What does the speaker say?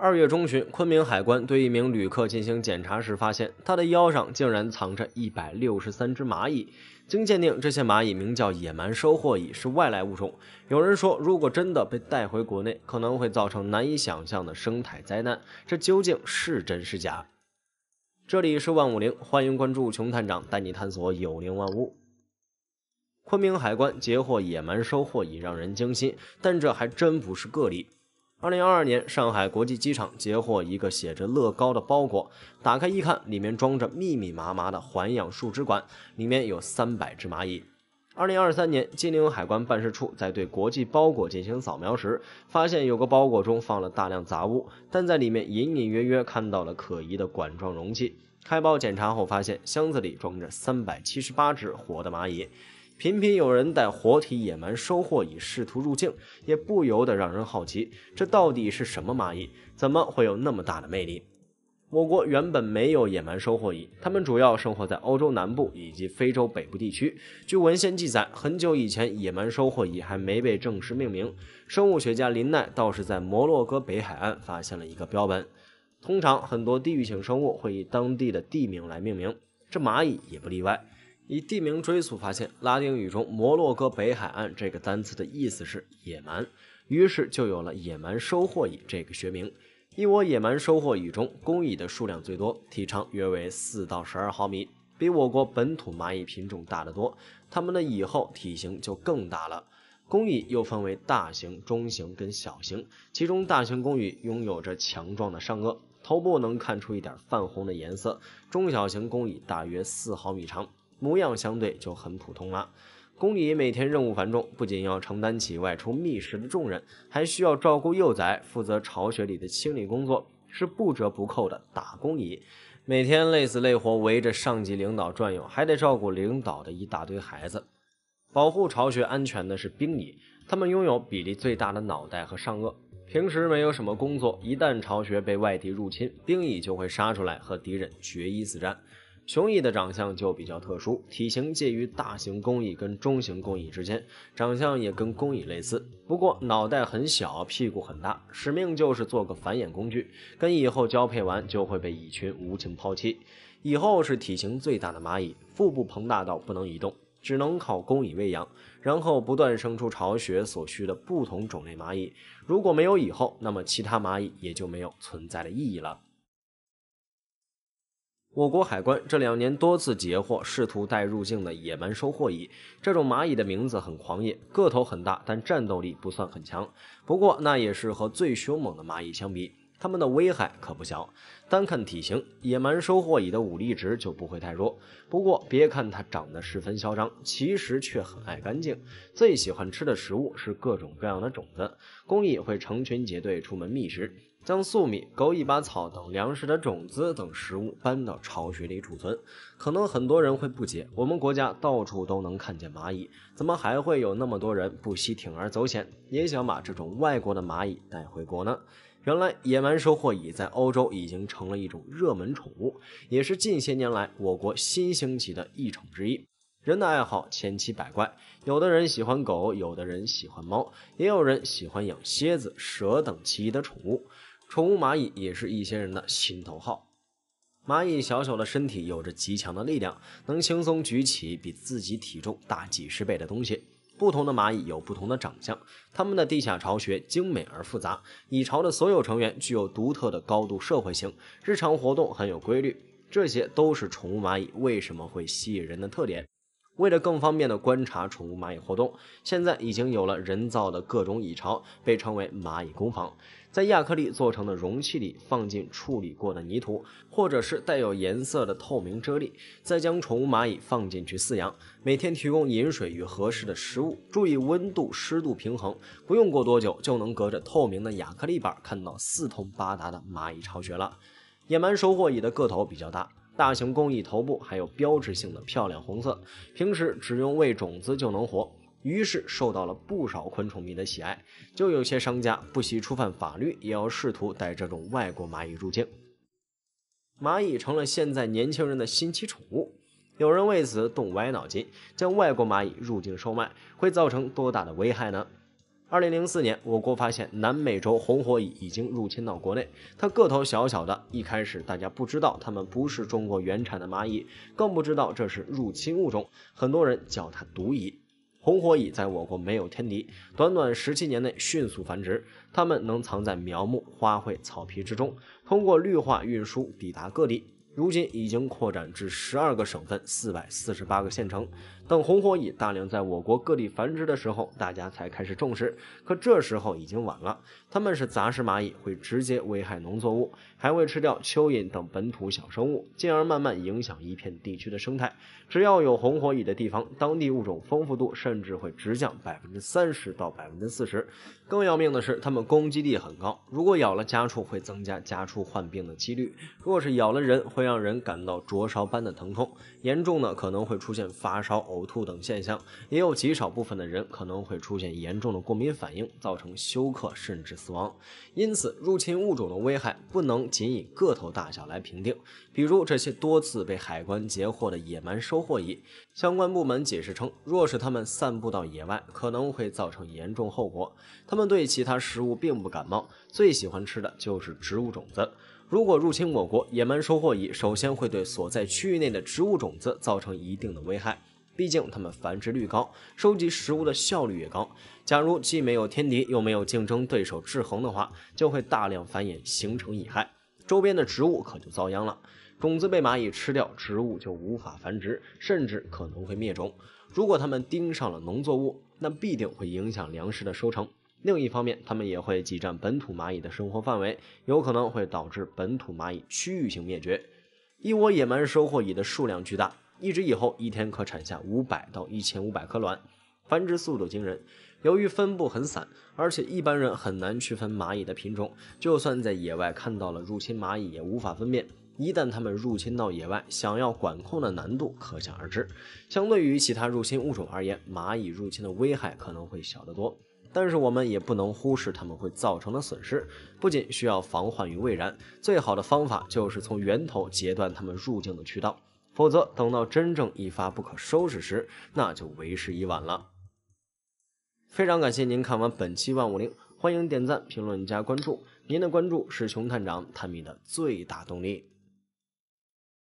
二月中旬，昆明海关对一名旅客进行检查时，发现他的腰上竟然藏着一百六十三只蚂蚁。经鉴定，这些蚂蚁名叫野蛮收获蚁，是外来物种。有人说，如果真的被带回国内，可能会造成难以想象的生态灾难。这究竟是真是假？这里是万五零，欢迎关注琼探长，带你探索有灵万物。昆明海关截获野蛮收获蚁让人惊心，但这还真不是个例。二零二二年，上海国际机场截获一个写着“乐高”的包裹，打开一看，里面装着密密麻麻的环氧树脂管，里面有三百只蚂蚁。二零二三年，金陵海关办事处在对国际包裹进行扫描时，发现有个包裹中放了大量杂物，但在里面隐隐约约看到了可疑的管状容器。开包检查后，发现箱子里装着三百七十八只活的蚂蚁。频频有人带活体野蛮收获蚁试图入境，也不由得让人好奇，这到底是什么蚂蚁？怎么会有那么大的魅力？我国原本没有野蛮收获蚁，它们主要生活在欧洲南部以及非洲北部地区。据文献记载，很久以前，野蛮收获蚁还没被正式命名。生物学家林奈倒是在摩洛哥北海岸发现了一个标本。通常，很多地域性生物会以当地的地名来命名，这蚂蚁也不例外。以地名追溯发现，拉丁语中“摩洛哥北海岸”这个单词的意思是“野蛮”，于是就有了“野蛮收获蚁”这个学名。一窝野蛮收获蚁中，工蚁的数量最多，体长约为四到十二毫米，比我国本土蚂蚁品种大得多。它们的蚁后体型就更大了。工蚁又分为大型、中型跟小型，其中大型工蚁拥有着强壮的上颚，头部能看出一点泛红的颜色。中小型工蚁大约四毫米长。模样相对就很普通了。工蚁每天任务繁重，不仅要承担起外出觅食的重任，还需要照顾幼崽，负责巢穴里的清理工作，是不折不扣的打工蚁，每天累死累活围着上级领导转悠，还得照顾领导的一大堆孩子。保护巢穴安全的是兵蚁，他们拥有比例最大的脑袋和上颚，平时没有什么工作，一旦巢穴被外敌入侵，兵蚁就会杀出来和敌人决一死战。雄蚁的长相就比较特殊，体型介于大型工蚁跟中型工蚁之间，长相也跟工蚁类似，不过脑袋很小，屁股很大，使命就是做个繁衍工具，跟蚁后交配完就会被蚁群无情抛弃。蚁后是体型最大的蚂蚁，腹部膨大到不能移动，只能靠工蚁喂养，然后不断生出巢穴所需的不同种类蚂蚁。如果没有蚁后，那么其他蚂蚁也就没有存在的意义了。我国海关这两年多次截获试图带入境的野蛮收获蚁。这种蚂蚁的名字很狂野，个头很大，但战斗力不算很强。不过，那也是和最凶猛的蚂蚁相比，它们的危害可不小。单看体型，野蛮收获蚁的武力值就不会太弱。不过，别看它长得十分嚣张，其实却很爱干净。最喜欢吃的食物是各种各样的种子，工蚁会成群结队出门觅食。将粟米、狗尾巴草等粮食的种子等食物搬到巢穴里储存。可能很多人会不解，我们国家到处都能看见蚂蚁，怎么还会有那么多人不惜铤而走险，也想把这种外国的蚂蚁带回国呢？原来，野蛮收获蚁在欧洲已经成了一种热门宠物，也是近些年来我国新兴起的异宠之一。人的爱好千奇百怪，有的人喜欢狗，有的人喜欢猫，也有人喜欢养蝎子、蛇等奇异的宠物。宠物蚂蚁也是一些人的心头好。蚂蚁小小的身体有着极强的力量，能轻松举起比自己体重大几十倍的东西。不同的蚂蚁有不同的长相，它们的地下巢穴精美而复杂，蚁巢的所有成员具有独特的高度社会性，日常活动很有规律。这些都是宠物蚂蚁为什么会吸引人的特点。为了更方便的观察宠物蚂蚁活动，现在已经有了人造的各种蚁巢，被称为“蚂蚁工房”。在亚克力做成的容器里放进处理过的泥土，或者是带有颜色的透明啫粒，再将宠物蚂蚁放进去饲养。每天提供饮水与合适的食物，注意温度、湿度平衡。不用过多久，就能隔着透明的亚克力板看到四通八达的蚂蚁巢穴了。野蛮收获蚁的个头比较大。大型工蚁头部还有标志性的漂亮红色，平时只用喂种子就能活，于是受到了不少昆虫迷的喜爱。就有些商家不惜触犯法律，也要试图带这种外国蚂蚁入境。蚂蚁成了现在年轻人的新奇宠物，有人为此动歪脑筋，将外国蚂蚁入境售卖，会造成多大的危害呢？二零零四年，我国发现南美洲红火蚁已经入侵到国内。它个头小小的，一开始大家不知道它们不是中国原产的蚂蚁，更不知道这是入侵物种。很多人叫它“毒蚁”。红火蚁在我国没有天敌，短短十七年内迅速繁殖。它们能藏在苗木、花卉、草皮之中，通过绿化运输抵达各地。如今已经扩展至十二个省份，四百四十八个县城。等红火蚁大量在我国各地繁殖的时候，大家才开始重视，可这时候已经晚了。它们是杂食蚂蚁，会直接危害农作物，还会吃掉蚯蚓等本土小生物，进而慢慢影响一片地区的生态。只要有红火蚁的地方，当地物种丰富度甚至会直降百分之三十到百分之四十。更要命的是，它们攻击力很高，如果咬了家畜，会增加家畜患病的几率；若是咬了人，会让人感到灼烧般的疼痛，严重的可能会出现发烧、呕。呕吐等现象，也有极少部分的人可能会出现严重的过敏反应，造成休克甚至死亡。因此，入侵物种的危害不能仅以个头大小来评定。比如这些多次被海关截获的野蛮收获蚁，相关部门解释称，若是它们散布到野外，可能会造成严重后果。它们对其他食物并不感冒，最喜欢吃的就是植物种子。如果入侵我国，野蛮收获蚁首先会对所在区域内的植物种子造成一定的危害。毕竟它们繁殖率高，收集食物的效率也高。假如既没有天敌，又没有竞争对手制衡的话，就会大量繁衍，形成蚁害。周边的植物可就遭殃了，种子被蚂蚁吃掉，植物就无法繁殖，甚至可能会灭种。如果它们盯上了农作物，那必定会影响粮食的收成。另一方面，它们也会挤占本土蚂蚁的生活范围，有可能会导致本土蚂蚁区域性灭绝。一窝野蛮收获蚁的数量巨大。一只以后一天可产下五百到一千五百颗卵，繁殖速度惊人。由于分布很散，而且一般人很难区分蚂蚁的品种，就算在野外看到了入侵蚂蚁，也无法分辨。一旦它们入侵到野外，想要管控的难度可想而知。相对于其他入侵物种而言，蚂蚁入侵的危害可能会小得多。但是我们也不能忽视它们会造成的损失，不仅需要防患于未然，最好的方法就是从源头截断它们入境的渠道。否则，等到真正一发不可收拾时，那就为时已晚了。非常感谢您看完本期万五零，欢迎点赞、评论、加关注。您的关注是熊探长探秘的最大动力。